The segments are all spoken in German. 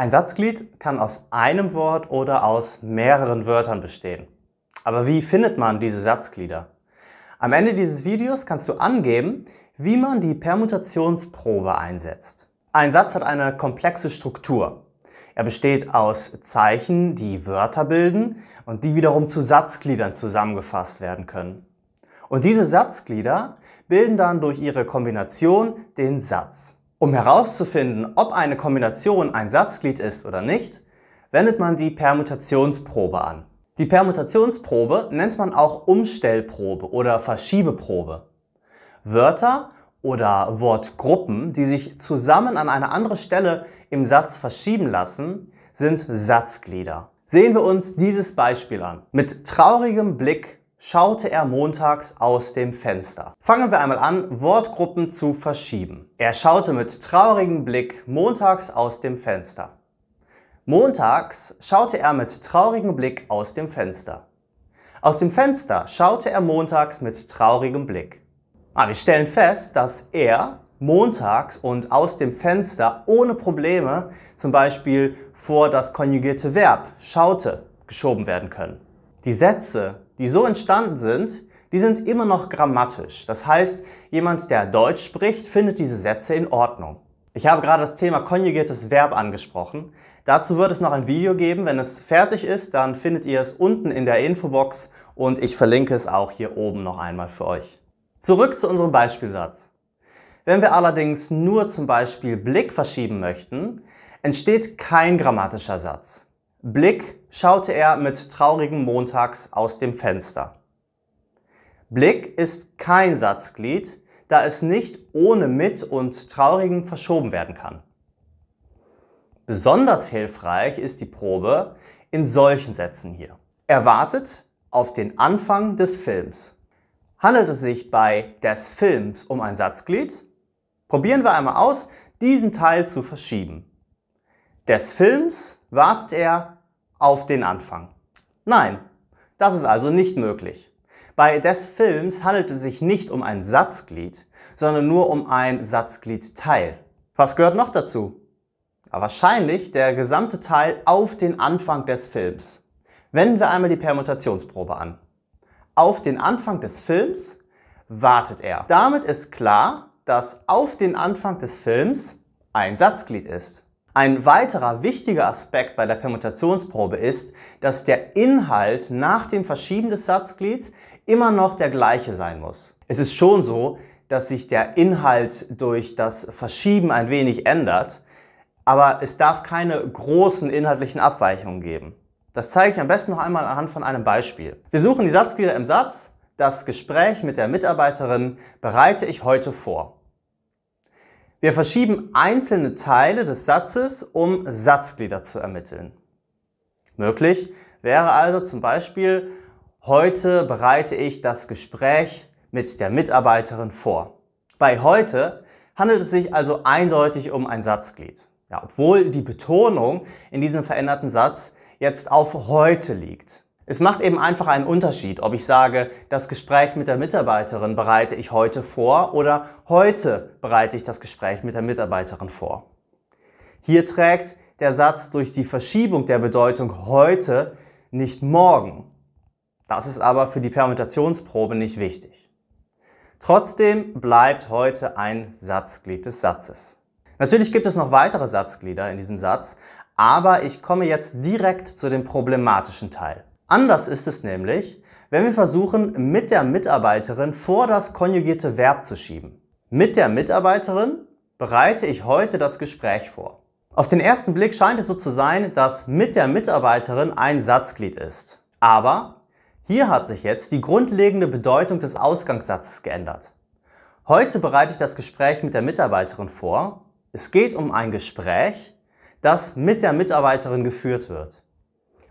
Ein Satzglied kann aus einem Wort oder aus mehreren Wörtern bestehen. Aber wie findet man diese Satzglieder? Am Ende dieses Videos kannst du angeben, wie man die Permutationsprobe einsetzt. Ein Satz hat eine komplexe Struktur. Er besteht aus Zeichen, die Wörter bilden und die wiederum zu Satzgliedern zusammengefasst werden können. Und diese Satzglieder bilden dann durch ihre Kombination den Satz. Um herauszufinden, ob eine Kombination ein Satzglied ist oder nicht, wendet man die Permutationsprobe an. Die Permutationsprobe nennt man auch Umstellprobe oder Verschiebeprobe. Wörter oder Wortgruppen, die sich zusammen an eine andere Stelle im Satz verschieben lassen, sind Satzglieder. Sehen wir uns dieses Beispiel an. Mit traurigem Blick schaute er montags aus dem Fenster. Fangen wir einmal an, Wortgruppen zu verschieben. Er schaute mit traurigem Blick montags aus dem Fenster. Montags schaute er mit traurigem Blick aus dem Fenster. Aus dem Fenster schaute er montags mit traurigem Blick. Ah, wir stellen fest, dass er montags und aus dem Fenster ohne Probleme zum Beispiel vor das konjugierte Verb schaute geschoben werden können. Die Sätze, die so entstanden sind, die sind immer noch grammatisch. Das heißt, jemand, der Deutsch spricht, findet diese Sätze in Ordnung. Ich habe gerade das Thema konjugiertes Verb angesprochen. Dazu wird es noch ein Video geben. Wenn es fertig ist, dann findet ihr es unten in der Infobox und ich verlinke es auch hier oben noch einmal für euch. Zurück zu unserem Beispielsatz. Wenn wir allerdings nur zum Beispiel Blick verschieben möchten, entsteht kein grammatischer Satz. Blick schaute er mit traurigen Montags aus dem Fenster. Blick ist kein Satzglied, da es nicht ohne mit und traurigem verschoben werden kann. Besonders hilfreich ist die Probe in solchen Sätzen hier. Er wartet auf den Anfang des Films. Handelt es sich bei des Films um ein Satzglied? Probieren wir einmal aus, diesen Teil zu verschieben des Films wartet er auf den Anfang. Nein, das ist also nicht möglich. Bei des Films handelt es sich nicht um ein Satzglied, sondern nur um ein Satzgliedteil. Was gehört noch dazu? Ja, wahrscheinlich der gesamte Teil auf den Anfang des Films. Wenden wir einmal die Permutationsprobe an. Auf den Anfang des Films wartet er. Damit ist klar, dass auf den Anfang des Films ein Satzglied ist. Ein weiterer wichtiger Aspekt bei der Permutationsprobe ist, dass der Inhalt nach dem Verschieben des Satzglieds immer noch der gleiche sein muss. Es ist schon so, dass sich der Inhalt durch das Verschieben ein wenig ändert, aber es darf keine großen inhaltlichen Abweichungen geben. Das zeige ich am besten noch einmal anhand von einem Beispiel. Wir suchen die Satzglieder im Satz. Das Gespräch mit der Mitarbeiterin bereite ich heute vor. Wir verschieben einzelne Teile des Satzes, um Satzglieder zu ermitteln. Möglich wäre also zum Beispiel, heute bereite ich das Gespräch mit der Mitarbeiterin vor. Bei heute handelt es sich also eindeutig um ein Satzglied. Ja, obwohl die Betonung in diesem veränderten Satz jetzt auf heute liegt. Es macht eben einfach einen Unterschied, ob ich sage, das Gespräch mit der Mitarbeiterin bereite ich heute vor oder heute bereite ich das Gespräch mit der Mitarbeiterin vor. Hier trägt der Satz durch die Verschiebung der Bedeutung heute nicht morgen. Das ist aber für die Permutationsprobe nicht wichtig. Trotzdem bleibt heute ein Satzglied des Satzes. Natürlich gibt es noch weitere Satzglieder in diesem Satz, aber ich komme jetzt direkt zu dem problematischen Teil. Anders ist es nämlich, wenn wir versuchen, mit der Mitarbeiterin vor das konjugierte Verb zu schieben. Mit der Mitarbeiterin bereite ich heute das Gespräch vor. Auf den ersten Blick scheint es so zu sein, dass mit der Mitarbeiterin ein Satzglied ist. Aber hier hat sich jetzt die grundlegende Bedeutung des Ausgangssatzes geändert. Heute bereite ich das Gespräch mit der Mitarbeiterin vor. Es geht um ein Gespräch, das mit der Mitarbeiterin geführt wird.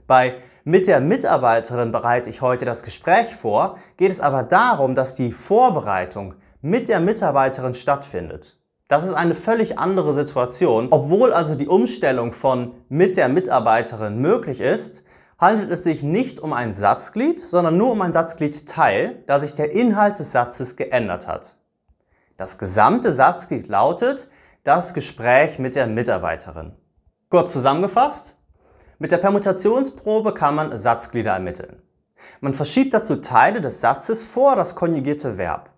Bei Mit der Mitarbeiterin bereite ich heute das Gespräch vor geht es aber darum, dass die Vorbereitung mit der Mitarbeiterin stattfindet. Das ist eine völlig andere Situation. Obwohl also die Umstellung von mit der Mitarbeiterin möglich ist, handelt es sich nicht um ein Satzglied, sondern nur um ein Satzgliedteil, da sich der Inhalt des Satzes geändert hat. Das gesamte Satzglied lautet das Gespräch mit der Mitarbeiterin. Kurz zusammengefasst, mit der Permutationsprobe kann man Satzglieder ermitteln. Man verschiebt dazu Teile des Satzes vor das konjugierte Verb.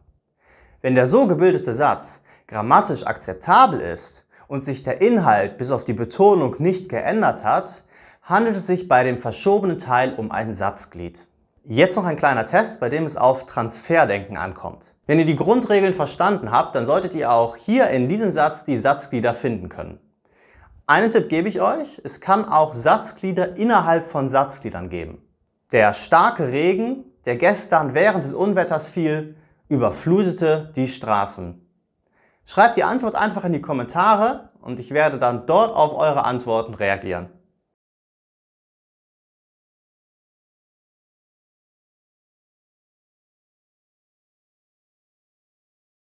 Wenn der so gebildete Satz grammatisch akzeptabel ist und sich der Inhalt bis auf die Betonung nicht geändert hat, handelt es sich bei dem verschobenen Teil um ein Satzglied. Jetzt noch ein kleiner Test, bei dem es auf Transferdenken ankommt. Wenn ihr die Grundregeln verstanden habt, dann solltet ihr auch hier in diesem Satz die Satzglieder finden können. Einen Tipp gebe ich euch, es kann auch Satzglieder innerhalb von Satzgliedern geben. Der starke Regen, der gestern während des Unwetters fiel, überflutete die Straßen. Schreibt die Antwort einfach in die Kommentare und ich werde dann dort auf eure Antworten reagieren.